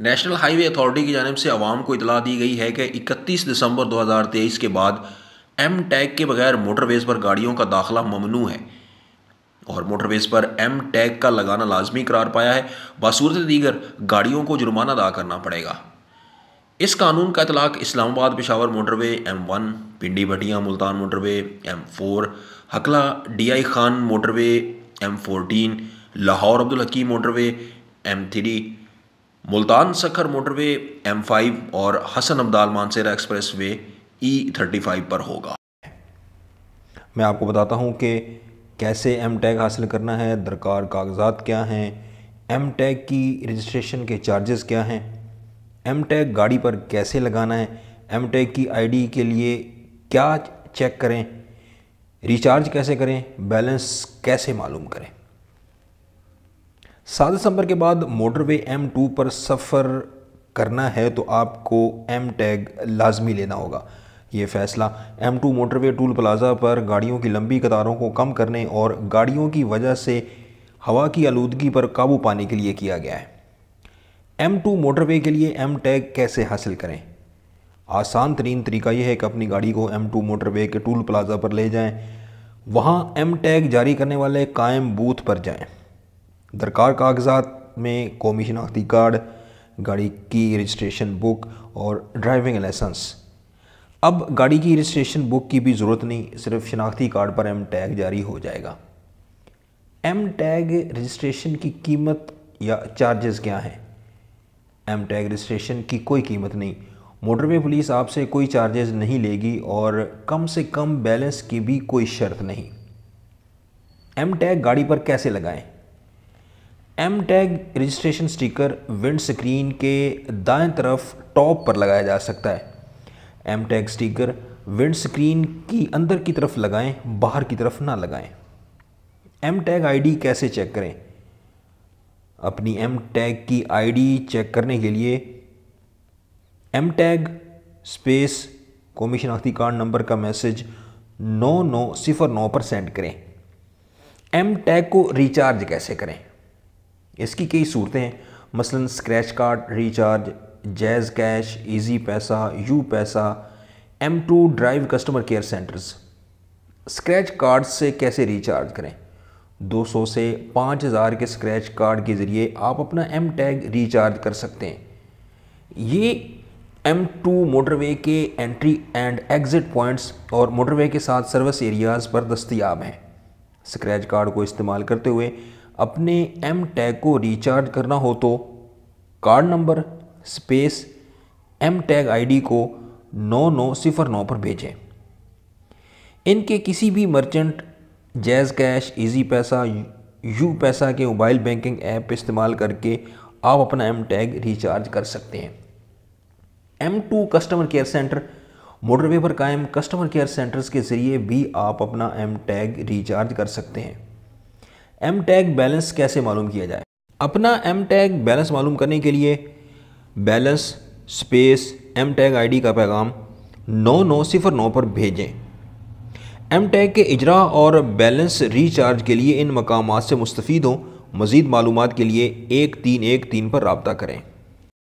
national highway authority की जानब से आवाम को इतला दी गई है कि 31 दिसंबर 2023 के बाद एम टैग के बगैर मोटरवेज़ पर गाड़ियों का दाखिला ममनू है और मोटरवेज़ पर एम टैग का लगाना लाजमी करार पाया है बासूरत दीगर गाड़ियों को जुर्माना अदा करना पड़ेगा इस कानून का इतलाक Islamabad Peshawar motorway M one Pindi Bhattian Multan motorway M four Hakla D I Khan motorway M fourteen Lahore Abdul Hakeem motorway M three Multan Sukkur motorway M five और Hasan Abdal Mansehra expressway E e thirty five पर होगा मैं आपको बताता हूँ कि कैसे एम टैग हासिल करना है दरकार कागजात क्या हैं एम टैग की रजिस्ट्रेशन के चार्जेस क्या हैं एम टैग गाड़ी पर कैसे लगाना है एम टैग की आईडी के लिए क्या चेक करें रिचार्ज कैसे करें बैलेंस कैसे मालूम करें सात दिसंबर के बाद मोटरवे एम टू पर सफ़र करना है तो आपको एम टैग लाजमी लेना होगा ये फैसला M two motorway toll plaza पर गाड़ियों की लंबी कतारों को कम करने और गाड़ियों की वजह से हवा की आलूदगी पर काबू पाने के लिए किया गया है एम टू मोटरवे के लिए एम टैग कैसे हासिल करें आसान तरीन तरीका यह है कि अपनी गाड़ी को एम टू मोटरवे के टूल प्लाजा पर ले जाएं वहाँ एम टैग जारी करने वाले कायम बूथ पर जाएं दरकार कागजात में कौमी शनाख्ती कार्ड गाड़ी की रजिस्ट्रेशन बुक और ड्राइविंग लाइसेंस अब गाड़ी की रजिस्ट्रेशन बुक की भी ज़रूरत नहीं सिर्फ शनाख्ती कार्ड पर एम टैग जारी हो जाएगा एम टैग रजिस्ट्रेशन की कीमत या चार्जेस क्या हैं एम टैग रजिस्ट्रेशन की कोई कीमत नहीं मोटरवे पुलिस आपसे कोई चार्जेस नहीं लेगी और कम से कम बैलेंस की भी कोई शर्त नहीं एम टैग गाड़ी पर कैसे लगाएं M tag registration sticker windscreen के दाएं तरफ टॉप पर लगाया जा सकता है M tag sticker windscreen की अंदर की तरफ लगाएं बाहर की तरफ ना लगाएं एम टैग आई कैसे चेक करें अपनी एम टैग की आईडी चेक करने के लिए एम टैग स्पेस कौमी शनाख्ती कार्ड नंबर का मैसेज नौ नौ सिफर नौ पर सेंड करें एम टैग को रिचार्ज कैसे करें इसकी कई सूरतें हैं मसलन scratch card recharge JazzCash Easypaisa UPaisa M two drive customer care centres scratch card से कैसे रिचार्ज करें 200 से 5000 के स्क्रैच कार्ड के ज़रिए आप अपना एम टैग रिचार्ज कर सकते हैं ये एम टू मोटरवे के एंट्री एंड एग्ज़िट पॉइंट्स और मोटरवे के साथ सर्विस एरियाज़ पर दस्तियाब हैं स्क्रैच कार्ड को इस्तेमाल करते हुए अपने एम टैग को रिचार्ज करना हो तो card number space M tag ID को नौ नौ सिफर नौ पर भेजें इनके किसी भी merchant JazzCash Easypaisa UPaisa के मोबाइल बैंकिंग ऐप इस्तेमाल करके आप अपना एम टैग रिचार्ज कर सकते हैं M two customer care centre motorway पर कायम कस्टमर केयर सेंटर्स के ज़रिए भी आप अपना एम टैग रिचार्ज कर सकते हैं एम टैग बैलेंस कैसे मालूम किया जाए अपना एम टैग बैलेंस मालूम करने के लिए balance space M tag I का पैगाम नौ नौ सिफर नौ पर भेजें एम टैग के इजरा और बैलेंस रिचार्ज के लिए इन मकाम से मुस्तफ़ हों मज़ीद मालूम के लिए एक तीन एक तीन पर रबता करें